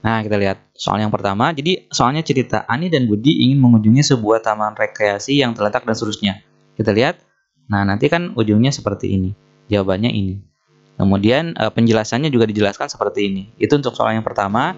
Nah, kita lihat soal yang pertama. Jadi, soalnya cerita Ani dan Budi ingin mengunjungi sebuah taman rekreasi yang terletak dan seterusnya. Kita lihat. Nah, nanti kan ujungnya seperti ini. Jawabannya ini. Kemudian eh, penjelasannya juga dijelaskan seperti ini. Itu untuk soal yang pertama.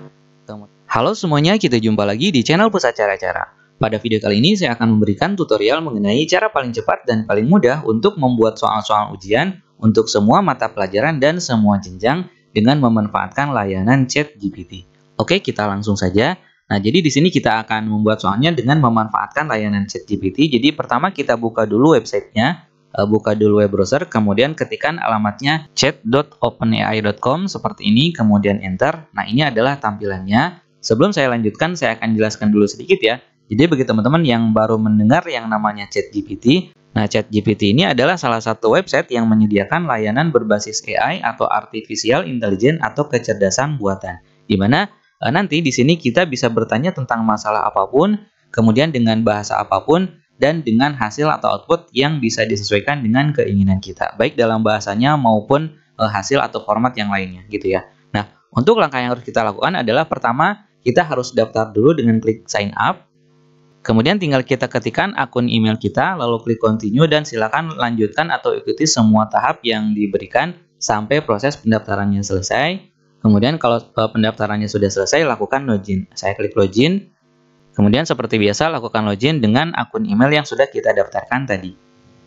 Halo semuanya, kita jumpa lagi di channel Pusat Cara-Cara. Pada video kali ini saya akan memberikan tutorial mengenai cara paling cepat dan paling mudah untuk membuat soal-soal ujian untuk semua mata pelajaran dan semua jenjang dengan memanfaatkan layanan chat GPT. Oke, kita langsung saja. Nah, jadi di sini kita akan membuat soalnya dengan memanfaatkan layanan ChatGPT. Jadi pertama kita buka dulu websitenya, eh, buka dulu web browser, kemudian ketikkan alamatnya chat.openai.com seperti ini, kemudian enter. Nah, ini adalah tampilannya. Sebelum saya lanjutkan, saya akan jelaskan dulu sedikit ya. Jadi bagi teman-teman yang baru mendengar yang namanya ChatGPT, nah ChatGPT ini adalah salah satu website yang menyediakan layanan berbasis AI atau artificial intelligence atau kecerdasan buatan, di mana Eh, nanti di sini kita bisa bertanya tentang masalah apapun, kemudian dengan bahasa apapun, dan dengan hasil atau output yang bisa disesuaikan dengan keinginan kita, baik dalam bahasanya maupun e, hasil atau format yang lainnya gitu ya. Nah, untuk langkah yang harus kita lakukan adalah pertama, kita harus daftar dulu dengan klik sign up. Kemudian tinggal kita ketikkan akun email kita, lalu klik continue dan silakan lanjutkan atau ikuti semua tahap yang diberikan sampai proses pendaftarannya selesai. Kemudian kalau uh, pendaftarannya sudah selesai, lakukan login. Saya klik login. Kemudian seperti biasa, lakukan login dengan akun email yang sudah kita daftarkan tadi.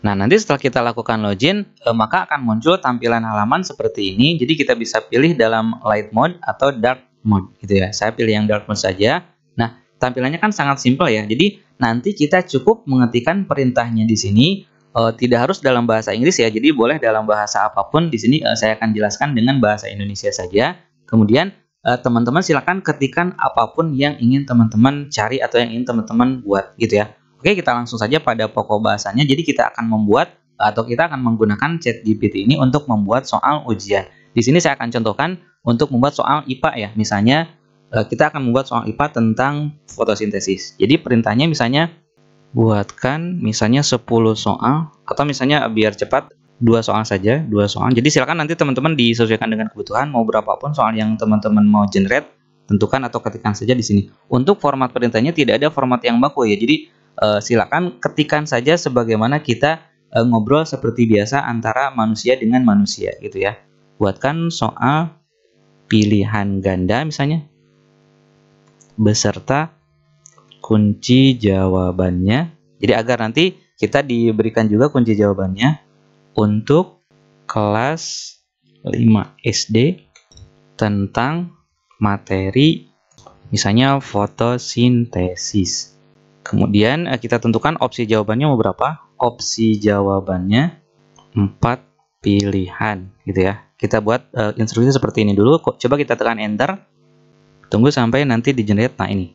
Nah, nanti setelah kita lakukan login, eh, maka akan muncul tampilan halaman seperti ini. Jadi kita bisa pilih dalam light mode atau dark mode gitu ya. Saya pilih yang dark mode saja. Nah, tampilannya kan sangat simple ya. Jadi nanti kita cukup mengetikkan perintahnya di sini. Eh, tidak harus dalam bahasa Inggris ya. Jadi boleh dalam bahasa apapun. Di sini saya akan jelaskan dengan bahasa Indonesia saja. Kemudian eh, teman-teman uh, silahkan ketikkan apapun yang ingin teman-teman cari atau yang ingin teman-teman buat gitu ya. Oke, kita langsung saja pada pokok bahasanya. Jadi kita akan membuat atau kita akan menggunakan ChatGPT ini untuk membuat soal ujian. Di sini saya akan contohkan untuk membuat soal IPA ya. Misalnya uh, kita akan membuat soal IPA tentang fotosintesis. Jadi perintahnya misalnya buatkan misalnya 10 soal atau misalnya biar cepat dua soal saja, dua soal. Jadi silakan nanti teman-teman disesuaikan dengan kebutuhan mau berapapun soal yang teman-teman mau generate tentukan atau ketikkan saja di sini. Untuk format perintahnya tidak ada format yang baku ya. Jadi uh, silakan ketikkan saja sebagaimana kita uh, ngobrol seperti biasa antara manusia dengan manusia gitu ya. Buatkan soal pilihan ganda misalnya beserta kunci jawabannya. Jadi agar nanti kita diberikan juga kunci jawabannya untuk kelas 5 SD tentang materi misalnya fotosintesis. Kemudian eh, kita tentukan opsi jawabannya beberapa? Opsi jawabannya 4 pilihan gitu ya. Kita buat uh, instruksi seperti ini dulu. Coba kita tekan enter. Tunggu sampai nanti di generate nah ini.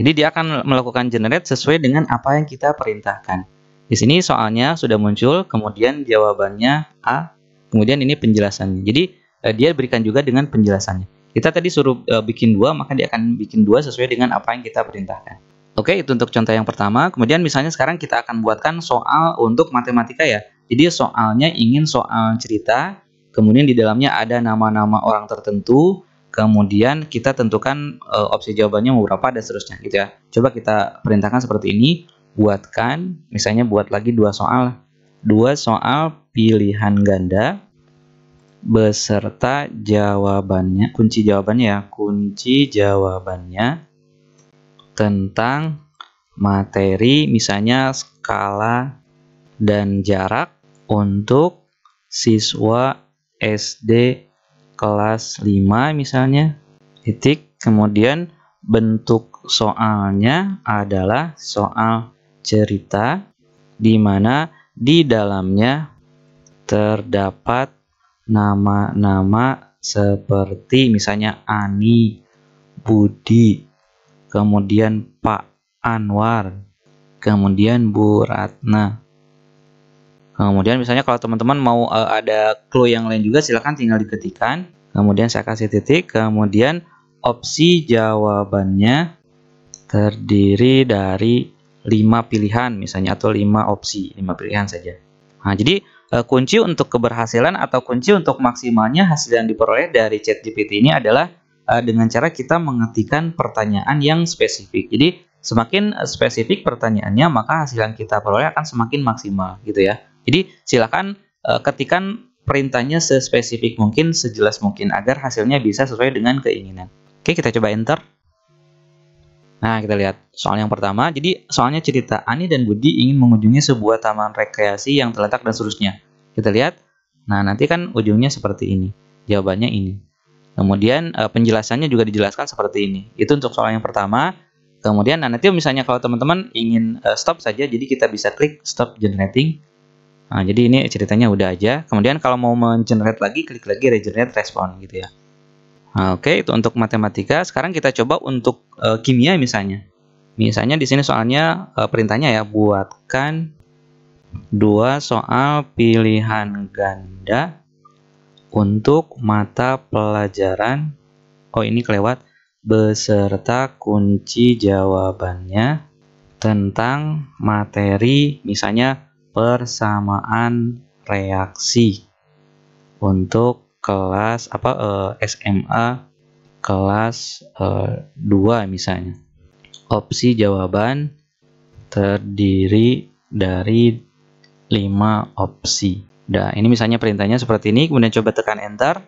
Jadi dia akan melakukan generate sesuai dengan apa yang kita perintahkan. Di sini soalnya sudah muncul, kemudian jawabannya A, kemudian ini penjelasannya. Jadi eh, dia berikan juga dengan penjelasannya. Kita tadi suruh eh, bikin dua, maka dia akan bikin dua sesuai dengan apa yang kita perintahkan. Oke, itu untuk contoh yang pertama. Kemudian misalnya sekarang kita akan buatkan soal untuk matematika ya. Jadi soalnya ingin soal cerita, kemudian di dalamnya ada nama-nama orang tertentu, kemudian kita tentukan e, opsi jawabannya mau berapa dan seterusnya gitu ya. Coba kita perintahkan seperti ini buatkan misalnya buat lagi dua soal dua soal pilihan ganda beserta jawabannya kunci jawabannya ya, kunci jawabannya tentang materi misalnya skala dan jarak untuk siswa SD kelas 5 misalnya titik kemudian bentuk soalnya adalah soal cerita di mana di dalamnya terdapat nama-nama seperti misalnya Ani, Budi, kemudian Pak Anwar, kemudian Bu Ratna. Kemudian misalnya kalau teman-teman mau eh, ada clue yang lain juga silahkan tinggal diketikkan. Kemudian saya kasih titik, kemudian opsi jawabannya terdiri dari 5 pilihan misalnya atau 5 opsi, 5 pilihan saja. Nah, jadi eh, kunci untuk keberhasilan atau kunci untuk maksimalnya hasil yang diperoleh dari ChatGPT ini adalah eh, dengan cara kita mengetikan pertanyaan yang spesifik. Jadi semakin spesifik pertanyaannya maka hasil yang kita peroleh akan semakin maksimal gitu ya. Jadi silakan eh, ketikan perintahnya sespesifik mungkin, sejelas mungkin agar hasilnya bisa sesuai dengan keinginan. Oke, kita coba enter. Nah, kita lihat soal yang pertama. Jadi, soalnya cerita Ani dan Budi ingin mengunjungi sebuah taman rekreasi yang terletak dan seterusnya. Kita lihat. Nah, nanti kan ujungnya seperti ini. Jawabannya ini. Kemudian eh, penjelasannya juga dijelaskan seperti ini. Itu untuk soal yang pertama. Kemudian nah nanti misalnya kalau teman-teman ingin eh, stop saja jadi kita bisa klik stop generating. Nah, jadi ini ceritanya udah aja. Kemudian kalau mau mengenerate lagi klik lagi regenerate respon gitu ya. Ah, oke, itu untuk matematika. Sekarang kita coba untuk e, kimia misalnya. Misalnya di sini soalnya e, perintahnya ya buatkan dua soal pilihan ganda untuk mata pelajaran. Oh, ini kelewat beserta kunci jawabannya tentang materi misalnya persamaan reaksi untuk kelas apa uh, eh, SMA kelas uh, eh, 2 misalnya. Opsi jawaban terdiri dari 5 opsi. Nah, ini misalnya perintahnya seperti ini, kemudian coba tekan enter.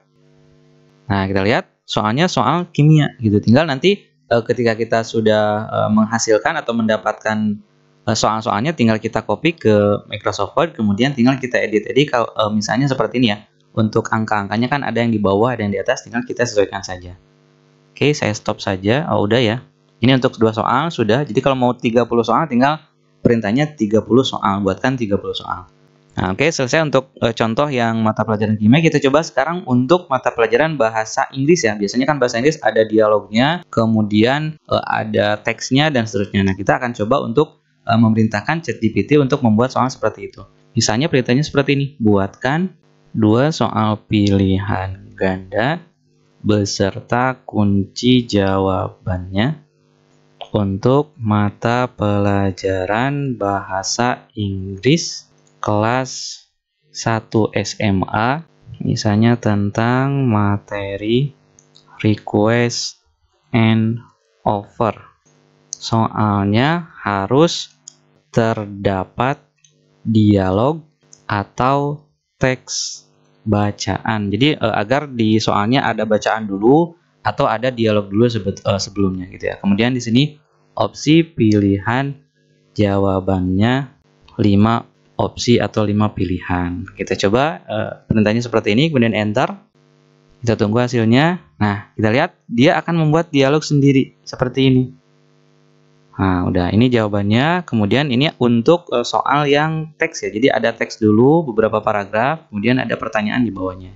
Nah, kita lihat soalnya soal kimia gitu. Tinggal nanti uh, ketika kita sudah uh, menghasilkan atau mendapatkan soal-soalnya tinggal kita copy ke Microsoft Word kemudian tinggal kita edit. Jadi kalau misalnya seperti ini ya untuk angka-angkanya kan ada yang di bawah, ada yang di atas, tinggal kita sesuaikan saja. Oke, saya stop saja. Oh, udah ya. Ini untuk dua soal sudah. Jadi kalau mau 30 soal tinggal perintahnya 30 soal, buatkan 30 soal. Nah, oke, selesai untuk e, contoh yang mata pelajaran kimia. Kita coba sekarang untuk mata pelajaran bahasa Inggris ya. Biasanya kan bahasa Inggris ada dialognya, kemudian e, ada teksnya dan seterusnya. Nah, kita akan coba untuk e, memerintahkan ChatGPT untuk membuat soal seperti itu. Misalnya perintahnya seperti ini, buatkan 2 soal pilihan ganda beserta kunci jawabannya untuk mata pelajaran bahasa Inggris kelas 1 SMA misalnya tentang materi request and offer soalnya harus terdapat dialog atau teks bacaan. Jadi uh, agar di soalnya ada bacaan dulu atau ada dialog dulu sebet, uh, sebelumnya gitu ya. Kemudian di sini opsi pilihan jawabannya 5 opsi atau 5 pilihan. Kita coba uh, eh, penentanya seperti ini kemudian enter. Kita tunggu hasilnya. Nah, kita lihat dia akan membuat dialog sendiri seperti ini. Nah, udah ini jawabannya. Kemudian ini untuk uh, soal yang teks ya. Jadi ada teks dulu beberapa paragraf, kemudian ada pertanyaan di bawahnya.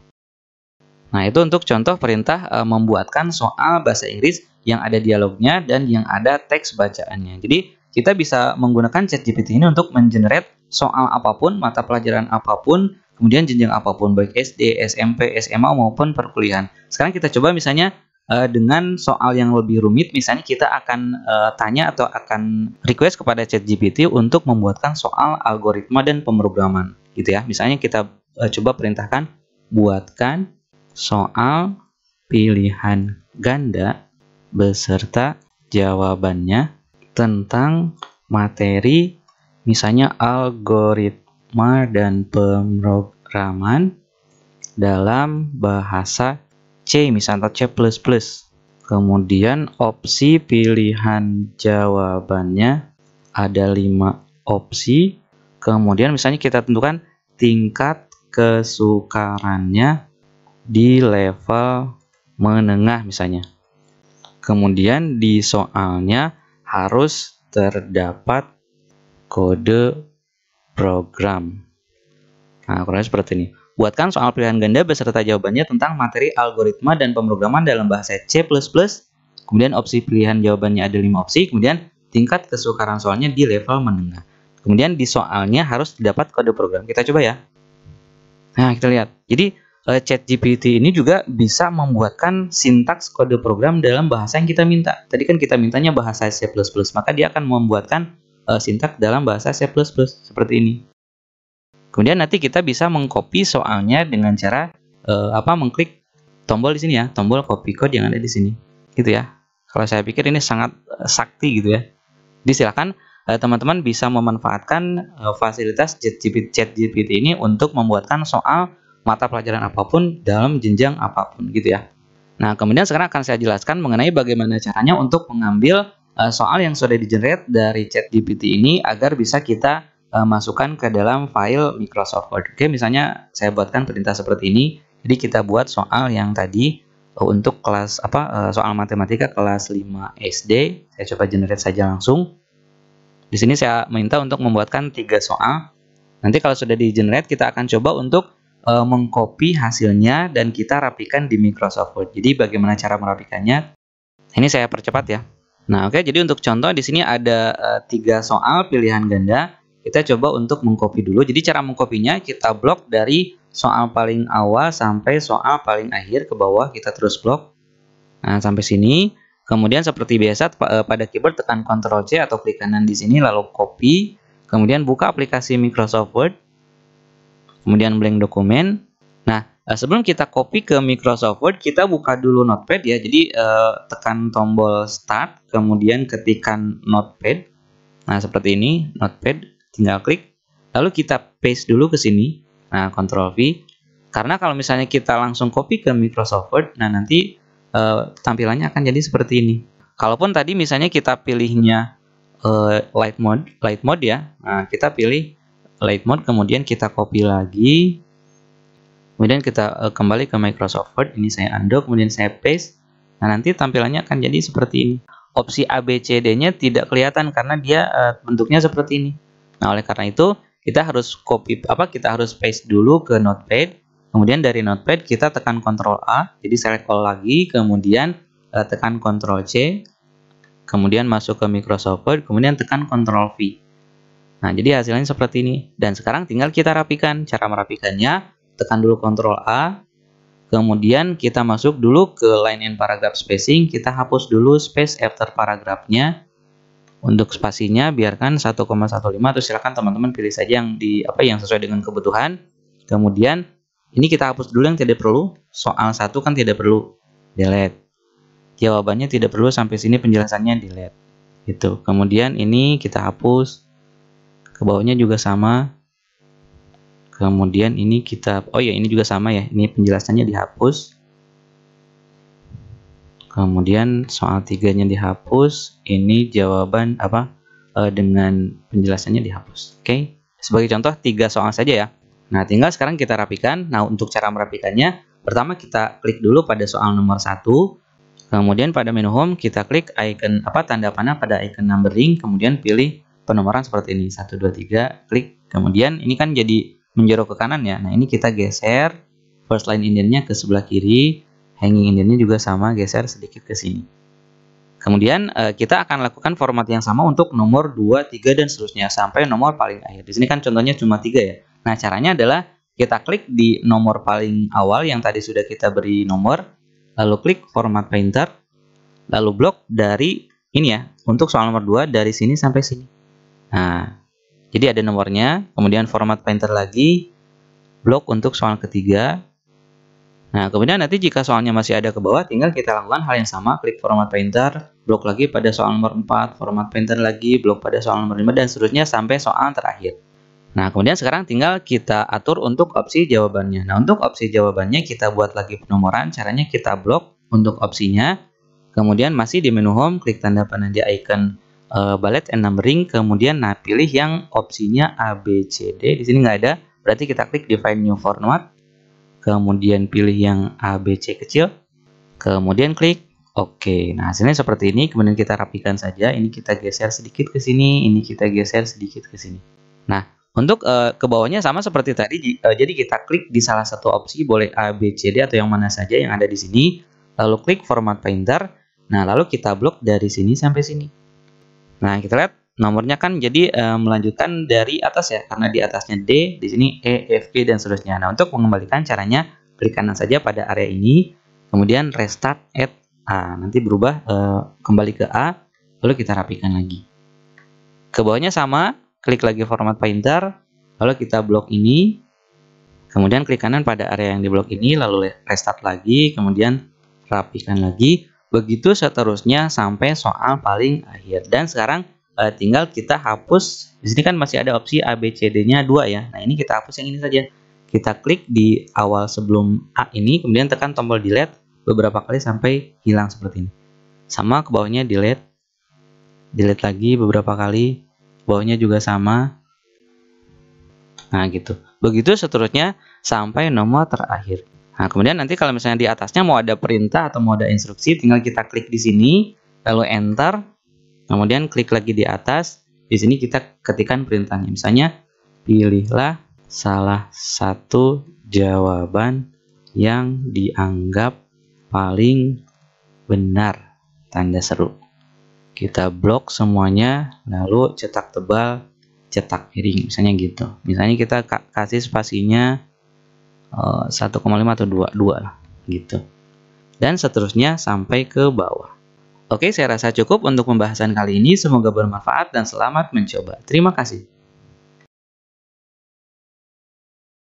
Nah, itu untuk contoh perintah uh, membuatkan soal bahasa Inggris yang ada dialognya dan yang ada teks bacaannya. Jadi, kita bisa menggunakan ChatGPT ini untuk mengenerate soal apapun, mata pelajaran apapun, kemudian jenjang apapun baik SD, SMP, SMA maupun perkuliahan. Sekarang kita coba misalnya uh, dengan soal yang lebih rumit misalnya kita akan uh, tanya atau akan request kepada ChatGPT untuk membuatkan soal algoritma dan pemrograman gitu ya misalnya kita uh, coba perintahkan buatkan soal pilihan ganda beserta jawabannya tentang materi misalnya algoritma dan pemrograman dalam bahasa C misalnya atau C++. Kemudian opsi pilihan jawabannya ada lima opsi. Kemudian misalnya kita tentukan tingkat kesukarannya di level menengah misalnya. Kemudian di soalnya harus terdapat kode program. Nah, kurang seperti ini. Buatkan soal pilihan ganda beserta jawabannya tentang materi algoritma dan pemrograman dalam bahasa C++. Kemudian opsi pilihan jawabannya ada 5 opsi, kemudian tingkat kesukaran soalnya di level menengah. Kemudian di soalnya harus terdapat kode program. Kita coba ya. Nah, kita lihat. Jadi, eh, ChatGPT ini juga bisa membuatkan sintaks kode program dalam bahasa yang kita minta. Tadi kan kita mintanya bahasa C++, maka dia akan membuatkan uh, sintaks dalam bahasa C++ seperti ini. Kemudian nanti kita bisa mengcopy soalnya dengan cara eh, apa mengklik tombol di sini ya, tombol copy code yang ada di sini. Gitu ya. Kalau saya pikir ini sangat eh, sakti gitu ya. Jadi silakan eh, teman-teman bisa memanfaatkan fasilitas ChatGPT Chat GPT ini untuk membuatkan soal mata pelajaran apapun dalam jenjang apapun gitu ya. Nah, kemudian sekarang akan saya jelaskan mengenai bagaimana caranya untuk mengambil uh, soal yang sudah di-generate dari ChatGPT ini agar bisa kita Eh, masukkan ke dalam file Microsoft Word. Oke, misalnya saya buatkan perintah seperti ini. Jadi kita buat soal yang tadi eh, untuk kelas apa eh, soal matematika kelas 5 SD. Saya coba generate saja langsung. Di sini saya minta untuk membuatkan tiga soal. Nanti kalau sudah di generate kita akan coba untuk uh, mengcopy hasilnya dan kita rapikan di Microsoft Word. Jadi bagaimana cara merapikannya? Ini saya percepat ya. Nah, oke. Okay, jadi untuk contoh di sini ada tiga soal pilihan ganda kita coba untuk mengcopy dulu. Jadi cara mengcopynya kita blok dari soal paling awal sampai soal paling akhir ke bawah kita terus blok. Nah, sampai sini. Kemudian seperti biasa eh, pada keyboard tekan Ctrl C atau klik kanan di sini lalu copy. Kemudian buka aplikasi Microsoft Word. Kemudian blank dokumen. Nah, eh, sebelum kita copy ke Microsoft Word, kita buka dulu Notepad ya. Jadi eh, tekan tombol Start, kemudian ketikan Notepad. Nah, seperti ini Notepad tinggal klik lalu kita paste dulu ke sini nah Ctrl V karena kalau misalnya kita langsung copy ke Microsoft Word nah nanti e, tampilannya akan jadi seperti ini kalaupun tadi misalnya kita pilihnya e, light mode light mode ya nah, kita pilih light mode kemudian kita copy lagi kemudian kita e, kembali ke Microsoft Word ini saya undo kemudian saya paste nah nanti tampilannya akan jadi seperti ini opsi ABCD nya tidak kelihatan karena dia e, bentuknya seperti ini Nah, oleh karena itu kita harus copy apa kita harus paste dulu ke Notepad. Kemudian dari Notepad kita tekan Ctrl A, jadi select all lagi, kemudian eh, tekan Ctrl C, kemudian masuk ke Microsoft Word, kemudian tekan Ctrl V. Nah, jadi hasilnya seperti ini. Dan sekarang tinggal kita rapikan. Cara merapikannya, tekan dulu Ctrl A, kemudian kita masuk dulu ke line and paragraph spacing, kita hapus dulu space after paragraphnya untuk spasinya biarkan 1,15 atau silakan teman-teman pilih saja yang di apa yang sesuai dengan kebutuhan. Kemudian ini kita hapus dulu yang tidak perlu. Soal satu kan tidak perlu. Delete. Jawabannya tidak perlu sampai sini penjelasannya delete. Itu. Kemudian ini kita hapus. Ke bawahnya juga sama. Kemudian ini kita oh ya ini juga sama ya. Ini penjelasannya dihapus kemudian soal tiganya dihapus ini jawaban apa e, dengan penjelasannya dihapus oke okay? sebagai contoh tiga soal saja ya nah tinggal sekarang kita rapikan nah untuk cara merapikannya pertama kita klik dulu pada soal nomor satu kemudian pada menu home kita klik icon apa tanda panah pada icon numbering kemudian pilih penomoran seperti ini 1 2 3 klik kemudian ini kan jadi menjorok ke kanan ya nah ini kita geser first line indennya ke sebelah kiri hanging indentnya juga sama geser sedikit ke sini kemudian uh, kita akan lakukan format yang sama untuk nomor 2, 3 dan seterusnya sampai nomor paling akhir di sini kan contohnya cuma tiga ya nah caranya adalah kita klik di nomor paling awal yang tadi sudah kita beri nomor lalu klik format painter lalu blok dari ini ya untuk soal nomor 2 dari sini sampai sini nah jadi ada nomornya kemudian format painter lagi blok untuk soal ketiga Nah, kemudian nanti jika soalnya masih ada ke bawah, tinggal kita lakukan hal yang sama, klik format painter, blok lagi pada soal nomor 4, format painter lagi, blok pada soal nomor 5, dan seterusnya sampai soal terakhir. Nah, kemudian sekarang tinggal kita atur untuk opsi jawabannya. Nah, untuk opsi jawabannya kita buat lagi penomoran, caranya kita blok untuk opsinya, kemudian masih di menu home, klik tanda panah di icon uh, bullet and numbering, kemudian nah pilih yang opsinya ABCD, di sini nggak ada, berarti kita klik define new format, kemudian pilih yang ABC kecil, kemudian klik Oke, nah hasilnya seperti ini. Kemudian kita rapikan saja. Ini kita geser sedikit ke sini, ini kita geser sedikit ke sini. Nah, untuk uh, ke bawahnya sama seperti tadi. uh, jadi kita klik di salah satu opsi, boleh A, B, atau yang mana saja yang ada di sini. Lalu klik format painter. Nah, lalu kita blok dari sini sampai sini. Nah, kita lihat nomornya kan jadi e, melanjutkan dari atas ya karena di atasnya D di sini e, e F G dan seterusnya nah untuk mengembalikan caranya klik kanan saja pada area ini kemudian restart at A nanti berubah e, kembali ke A lalu kita rapikan lagi ke bawahnya sama klik lagi format painter lalu kita blok ini kemudian klik kanan pada area yang di blok ini lalu restart lagi kemudian rapikan lagi begitu seterusnya sampai soal paling akhir dan sekarang uh, tinggal kita hapus di sini kan masih ada opsi ABCD-nya dua ya. Nah, ini kita hapus yang ini saja. Kita klik di awal sebelum A ini, kemudian tekan tombol delete beberapa kali sampai hilang seperti ini. Sama ke bawahnya delete. Delete lagi beberapa kali, bawahnya juga sama. Nah, gitu. Begitu seterusnya sampai nomor terakhir. Nah, kemudian nanti kalau misalnya di atasnya mau ada perintah atau mau ada instruksi, tinggal kita klik di sini, lalu enter, Kemudian klik lagi di atas. Di sini kita ketikkan perintahnya. Misalnya pilihlah salah satu jawaban yang dianggap paling benar. Tanda seru. Kita blok semuanya lalu cetak tebal, cetak miring misalnya gitu. Misalnya kita kasih spasinya 1,5 eh, atau 2, 2 lah gitu. Dan seterusnya sampai ke bawah. Oke, saya rasa cukup untuk pembahasan kali ini. Semoga bermanfaat dan selamat mencoba. Terima kasih.